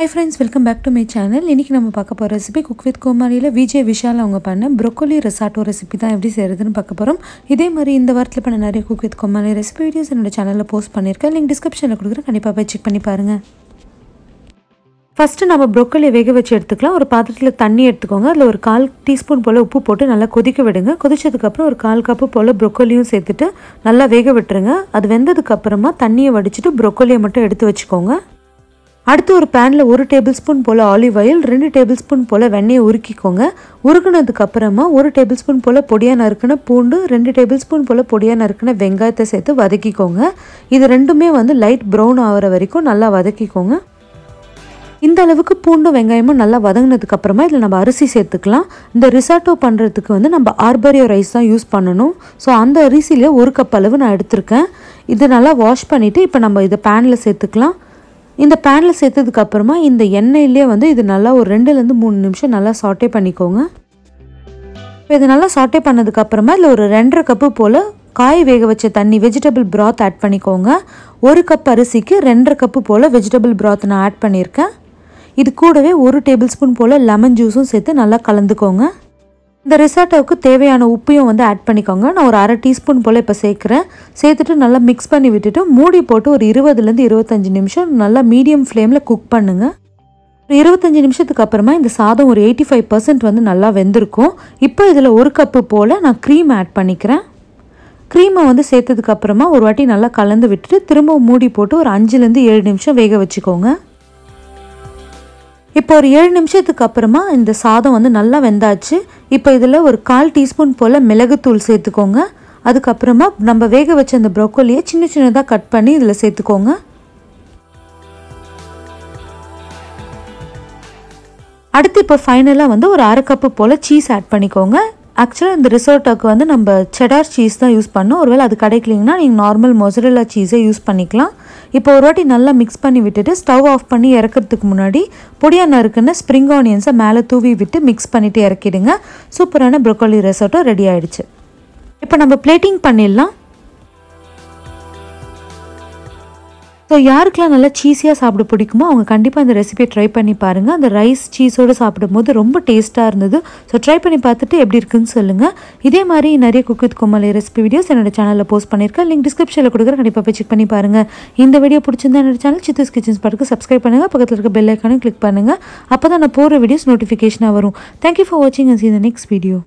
high friends welcome back to my channel இன்றைக்கி நம்ம பார்க்க போகிற ரெசிபி குக் வித் கோமாரியில் விஜய் விஷால் அவங்க பண்ண ப்ரொக்கோலி ரெசார்ட்டோ ரெசிபி தான் எப்படி செய்கிறதுன்னு பார்க்க போகிறோம் இதே மாதிரி இந்த வாரத்தில் பண்ண நிறைய cook with Comali recipe videos என்னோட சேனலில் போஸ்ட் பண்ணியிருக்கேன் லிங்க் டிஸ்கிரிப்ஷனில் கொடுக்குறேன் கண்டிப்பாக போய் செக் பண்ணி பாருங்கள் ஃபஸ்ட்டு நம்ம ப்ரொக்கோலியை வேக வச்சு எடுத்துக்கலாம் ஒரு பாத்திரத்தில் தண்ணி எடுத்துக்கோங்க அதில் ஒரு கால் டீஸ்பூன் போல் உப்பு போட்டு நல்லா கொதிக்க விடுங்க கொதிச்சதுக்கப்புறம் ஒரு கால் கப்பு போல் ப்ரொக்கோலியும் சேர்த்துட்டு நல்லா வேக விட்டுருங்க அது வெந்ததுக்கப்புறமா தண்ணியை வடிச்சிட்டு ப்ரொக்கோலியை மட்டும் எடுத்து வச்சுக்கோங்க அடுத்து ஒரு பேனில் ஒரு டேபிள் ஸ்பூன் போல் ஆலிவ் ஆயில் ரெண்டு டேபிள் ஸ்பூன் போல் வெண்ணெயை உருக்கிக்கோங்க உருக்குனதுக்கப்புறமா ஒரு டேபிள் ஸ்பூன் போல் பொடியாக நறுக்கின பூண்டு ரெண்டு டேபிள் ஸ்பூன் போல் பொடியாக நறுக்கின வெங்காயத்தை சேர்த்து வதக்கிக்கோங்க இது ரெண்டுமே வந்து லைட் ப்ரௌன் ஆகிற வரைக்கும் நல்லா வதக்கிக்கோங்க இந்த அளவுக்கு பூண்டும் வெங்காயமும் நல்லா வதங்கினதுக்கப்புறமா இதில் நம்ம அரிசி சேர்த்துக்கலாம் இந்த ரிசாட்டோ பண்ணுறதுக்கு வந்து நம்ம ஆர்பரியோ ரைஸ் தான் யூஸ் பண்ணணும் ஸோ அந்த அரிசியில் ஒரு கப் அளவு நான் எடுத்திருக்கேன் இது நல்லா வாஷ் பண்ணிவிட்டு இப்போ நம்ம இதை பேனில் சேர்த்துக்கலாம் இந்த பேனில் சேர்த்ததுக்கு அப்புறமா இந்த எண்ணெயிலே வந்து இது நல்லா ஒரு ரெண்டுலேருந்து மூணு நிமிஷம் நல்லா சாட்டே பண்ணிக்கோங்க இப்போ இது நல்லா சாட்டே பண்ணதுக்கப்புறமா இதில் ஒரு ரெண்டரை கப்பு போல் காய் வேக வச்ச தண்ணி வெஜிடபிள் ப்ராத் ஆட் பண்ணிக்கோங்க ஒரு கப் அரிசிக்கு ரெண்டரை கப்பு போல் வெஜிடபிள் ப்ராத் நான் ஆட் பண்ணியிருக்கேன் இது கூடவே ஒரு டேபிள் ஸ்பூன் போல் லெமன் ஜூஸும் சேர்த்து நல்லா கலந்துக்கோங்க இந்த ரிசாட்டோவுக்கு தேவையான உப்பையும் வந்து ஆட் பண்ணிக்கோங்க நான் ஒரு அரை டீஸ்பூன் போல் இப்போ சேர்க்குறேன் சேர்த்துட்டு நல்லா மிக்ஸ் பண்ணி விட்டுட்டு மூடி போட்டு ஒரு இருபதுலேருந்து இருபத்தஞ்சி நிமிஷம் நல்லா மீடியம் ஃப்ளேமில் குக் பண்ணுங்கள் ஒரு இருபத்தஞ்சி நிமிஷத்துக்கு அப்புறமா இந்த சாதம் ஒரு எயிட்டி ஃபைவ் பர்சன்ட் வந்து நல்லா வெந்திருக்கும் இப்போ இதில் ஒரு கப்பு போல் நான் க்ரீம் ஆட் பண்ணிக்கிறேன் க்ரீமை வந்து சேர்த்ததுக்கப்புறமா ஒரு வாட்டி நல்லா கலந்து விட்டுட்டு திரும்ப மூடி போட்டு ஒரு அஞ்சுலேருந்து ஏழு நிமிஷம் வேக வச்சுக்கோங்க இப்போ ஒரு ஏழு நிமிஷத்துக்கு அப்புறமா இந்த சாதம் வந்து நல்லா வெந்தாச்சு இப்போ இதில் ஒரு கால் டீஸ்பூன் போல் மிளகுத்தூள் சேர்த்துக்கோங்க அதுக்கப்புறமா நம்ம வேக வச்ச அந்த ப்ரொக்கோலியை சின்ன சின்னதாக கட் பண்ணி இதில் சேர்த்துக்கோங்க அடுத்து இப்போ ஃபைனலாக வந்து ஒரு அரை கப்பு போல் சீஸ் ஆட் பண்ணிக்கோங்க ஆக்சுவலாக இந்த ரிசோர்ட்டாக்கு வந்து நம்ம செடார் சீஸ் தான் யூஸ் பண்ணோம் ஒருவேளை அது கிடைக்கலிங்கன்னா நீங்கள் நார்மல் மொசரில்லா சீஸை யூஸ் பண்ணிக்கலாம் இப்போ ஒரு வாட்டி நல்லா மிக்ஸ் பண்ணி விட்டுட்டு ஸ்டவ் ஆஃப் பண்ணி இறக்கிறதுக்கு முன்னாடி பொடியாக நறுக்குன்னு ஸ்ப்ரிங் ஆனியன்ஸை மேலே தூவி விட்டு மிக்ஸ் பண்ணிவிட்டு இறக்கிடுங்க சூப்பரான ப்ரொக்கோலி ரெசார்ட்டும் ரெடி ஆகிடுச்சு இப்போ நம்ம பிளேட்டிங் பண்ணிடலாம் ஸோ யாருக்கெல்லாம் நல்லா சீஸியாக சாப்பிட பிடிக்குமோ அவங்க கண்டிப்பாக இந்த ரெசிபியை ட்ரை பண்ணி பாருங்கள் அந்த ரைஸ் சீஸோடு சாப்பிடும்போது ரொம்ப டேஸ்ட்டாக இருந்தது ஸோ ட்ரை பண்ணி பார்த்துட்டு எப்படி இருக்குன்னு சொல்லுங்கள் இதே மாதிரி நிறைய குக் வித் கோமலை ரெசிபி வீடியோஸ் என்னோட சேனலில் போஸ்ட் பண்ணியிருக்கேன் லிங்க் டிஸ்கிரிப்ஷனில் கொடுக்குறேன் கண்டிப்பாக போய் செக் பண்ணி பாருங்கள் இந்த வீடியோ பிடிச்சிருந்தா என்னோட சேனல் சித்தூஸ் கிச்சன்ஸ் பாட்டுக்கு சப்ஸ்கிரைப் பண்ணுங்கள் பக்கத்தில் இருக்க பெல்லைக்கானும் கிளிக் பண்ணுங்கள் அப்போ தான் நான் போகிற வீடியோஸ் நோட்டிஃபிகேஷனாக வரும் தேங்க்யூ ஃபார் வாட்சிங் அஸ் இந்த நெக்ஸ்ட் வீடியோ